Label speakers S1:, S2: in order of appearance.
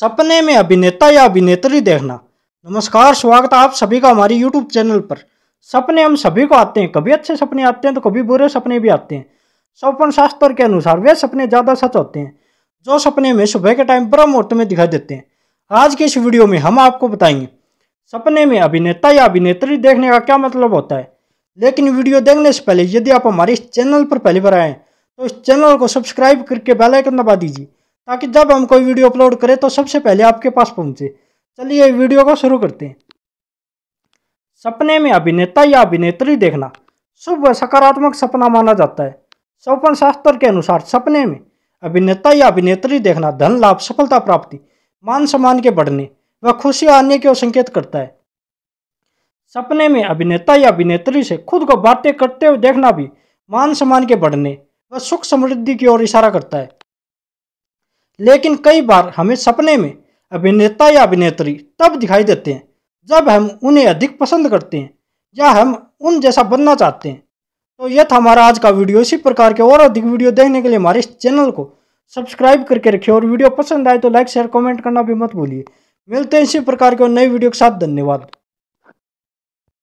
S1: सपने में अभिनेता या अभिनेत्री देखना नमस्कार स्वागत है आप सभी का हमारे यूट्यूब चैनल पर सपने हम सभी को आते हैं कभी अच्छे सपने आते हैं तो कभी बुरे सपने भी आते हैं स्वपन शास्त्र के अनुसार वे सपने ज़्यादा सच होते हैं जो सपने में सुबह के टाइम ब्रह्म मुहूर्त में दिखाई देते हैं आज के इस वीडियो में हम आपको बताएंगे सपने में अभिनेता या अभिनेत्री देखने का क्या मतलब होता है लेकिन वीडियो देखने से पहले यदि आप हमारे इस चैनल पर पहली बार आए तो इस चैनल को सब्सक्राइब करके बेल आइकन दबा दीजिए ताकि जब हम कोई वीडियो अपलोड करें तो सबसे पहले आपके पास पहुंचे चलिए वीडियो को शुरू करते हैं सपने में अभिनेता या अभिनेत्री देखना शुभ व सकारात्मक सपना माना जाता है सौपन शास्त्र के अनुसार सपने में अभिनेता या अभिनेत्री देखना धन लाभ सफलता प्राप्ति मान सम्मान के बढ़ने व खुशी आने के संकेत करता है सपने में अभिनेता या अभिनेत्री से खुद को बातें करते हुए देखना भी मान सम्मान के बढ़ने व सुख समृद्धि की ओर इशारा करता है लेकिन कई बार हमें सपने में अभिनेता या अभिनेत्री तब दिखाई देते हैं जब हम उन्हें अधिक पसंद करते हैं या हम उन जैसा बनना चाहते हैं तो यह था हमारा आज का वीडियो इसी प्रकार के और अधिक वीडियो देखने के लिए हमारे इस चैनल को सब्सक्राइब करके रखिए और वीडियो पसंद आए तो लाइक शेयर कमेंट करना भी मत भूलिए मिलते हैं इसी प्रकार के और नई वीडियो के साथ धन्यवाद